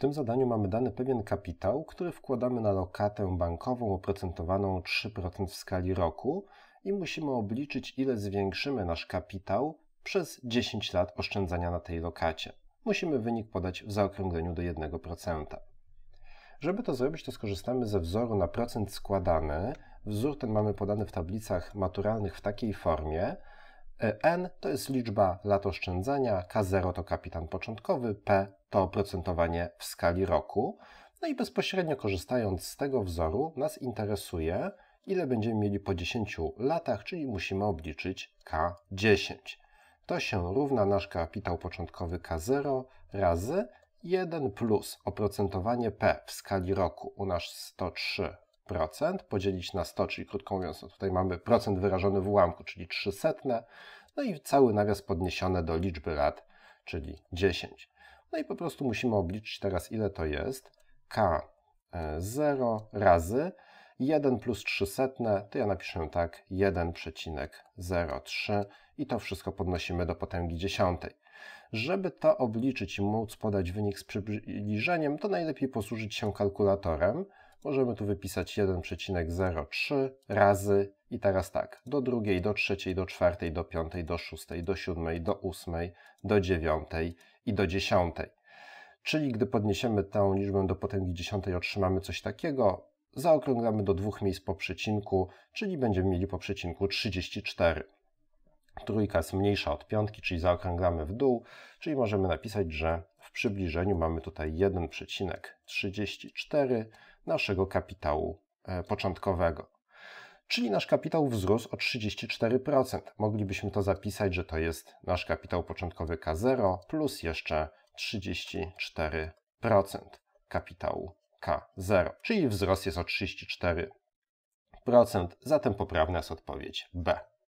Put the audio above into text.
tym zadaniu mamy dany pewien kapitał, który wkładamy na lokatę bankową oprocentowaną 3% w skali roku i musimy obliczyć, ile zwiększymy nasz kapitał przez 10 lat oszczędzania na tej lokacie. Musimy wynik podać w zaokrągleniu do 1%. Żeby to zrobić, to skorzystamy ze wzoru na procent składany. Wzór ten mamy podany w tablicach maturalnych w takiej formie, N to jest liczba lat oszczędzenia, K0 to kapitan początkowy, P to oprocentowanie w skali roku. No i bezpośrednio korzystając z tego wzoru nas interesuje, ile będziemy mieli po 10 latach, czyli musimy obliczyć K10. To się równa nasz kapitał początkowy K0 razy 1 plus oprocentowanie P w skali roku u nas 103 procent podzielić na 100, czyli krótko mówiąc, no tutaj mamy procent wyrażony w ułamku, czyli 300, no i cały nawias podniesiony do liczby lat, czyli 10. No i po prostu musimy obliczyć teraz, ile to jest. K0 e, razy 1 plus 300, to ja napiszę tak 1,03 i to wszystko podnosimy do potęgi dziesiątej. Żeby to obliczyć i móc podać wynik z przybliżeniem, to najlepiej posłużyć się kalkulatorem możemy tu wypisać 1,03 razy i teraz tak, do drugiej, do trzeciej, do czwartej, do piątej, do szóstej, do siódmej, do ósmej, do dziewiątej i do dziesiątej. Czyli gdy podniesiemy tę liczbę do potęgi dziesiątej otrzymamy coś takiego, zaokrąglamy do dwóch miejsc po przecinku, czyli będziemy mieli po przecinku 34. Trójka jest mniejsza od piątki, czyli zaokrąglamy w dół, czyli możemy napisać, że w przybliżeniu mamy tutaj 1,34 naszego kapitału e, początkowego. Czyli nasz kapitał wzrósł o 34%. Moglibyśmy to zapisać, że to jest nasz kapitał początkowy K0 plus jeszcze 34% kapitału K0, czyli wzrost jest o 34%. Zatem poprawna jest odpowiedź B.